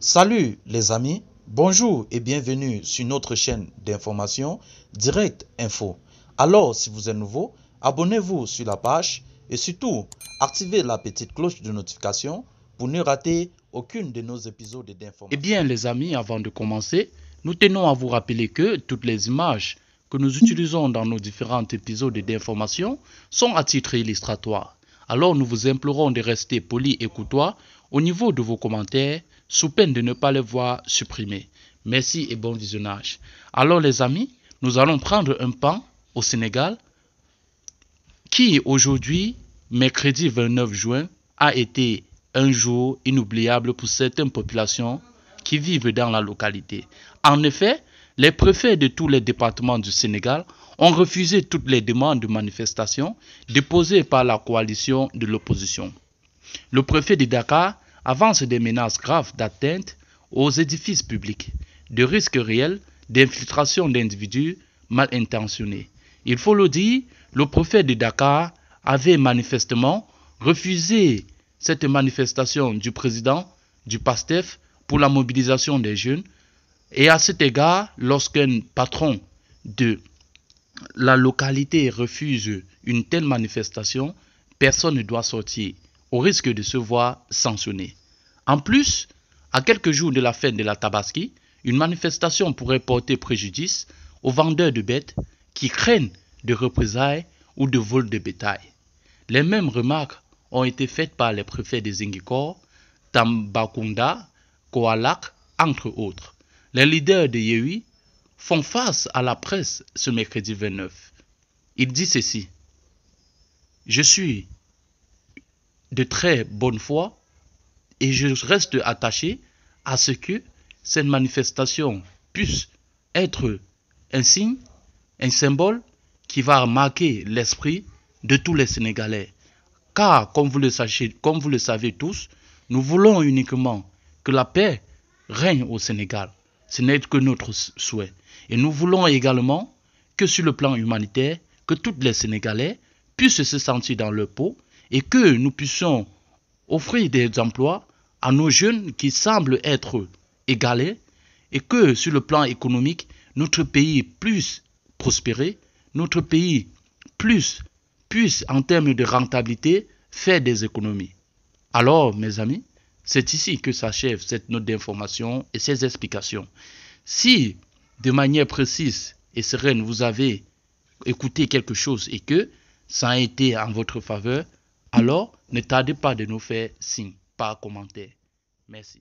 Salut les amis, bonjour et bienvenue sur notre chaîne d'information Direct Info. Alors si vous êtes nouveau, abonnez-vous sur la page et surtout activez la petite cloche de notification pour ne rater aucune de nos épisodes d'information. Eh bien les amis, avant de commencer, nous tenons à vous rappeler que toutes les images que nous utilisons dans nos différents épisodes d'information sont à titre illustratoire. Alors nous vous implorons de rester poli et courtois au niveau de vos commentaires sous peine de ne pas les voir supprimés. Merci et bon visionnage. Alors les amis, nous allons prendre un pan au Sénégal qui aujourd'hui, mercredi 29 juin, a été un jour inoubliable pour certaines populations qui vivent dans la localité. En effet, les préfets de tous les départements du Sénégal ont refusé toutes les demandes de manifestation déposées par la coalition de l'opposition. Le préfet de Dakar avance des menaces graves d'atteinte aux édifices publics, de risques réels d'infiltration d'individus mal intentionnés. Il faut le dire, le prophète de Dakar avait manifestement refusé cette manifestation du président du PASTEF pour la mobilisation des jeunes. Et à cet égard, lorsqu'un patron de la localité refuse une telle manifestation, personne ne doit sortir au risque de se voir sanctionné. En plus, à quelques jours de la fin de la Tabaski, une manifestation pourrait porter préjudice aux vendeurs de bêtes qui craignent de représailles ou de vols de bétail. Les mêmes remarques ont été faites par les préfets des Ingikor, Tambakunda, Koalak, entre autres. Les leaders de Yehui font face à la presse ce mercredi 29. Il dit ceci. Je suis de très bonne foi et je reste attaché à ce que cette manifestation puisse être un signe, un symbole qui va marquer l'esprit de tous les Sénégalais. Car, comme vous le, comme vous le savez tous, nous voulons uniquement que la paix règne au Sénégal. Ce n'est que notre souhait. Et nous voulons également que sur le plan humanitaire, que tous les Sénégalais puissent se sentir dans leur peau et que nous puissions offrir des emplois à nos jeunes qui semblent être égalés et que sur le plan économique, notre pays plus prospérer, notre pays plus puisse en termes de rentabilité faire des économies. Alors, mes amis, c'est ici que s'achève cette note d'information et ces explications. Si, de manière précise et sereine, vous avez écouté quelque chose et que ça a été en votre faveur, alors, ne tardez pas de nous faire signe par commentaire. Merci.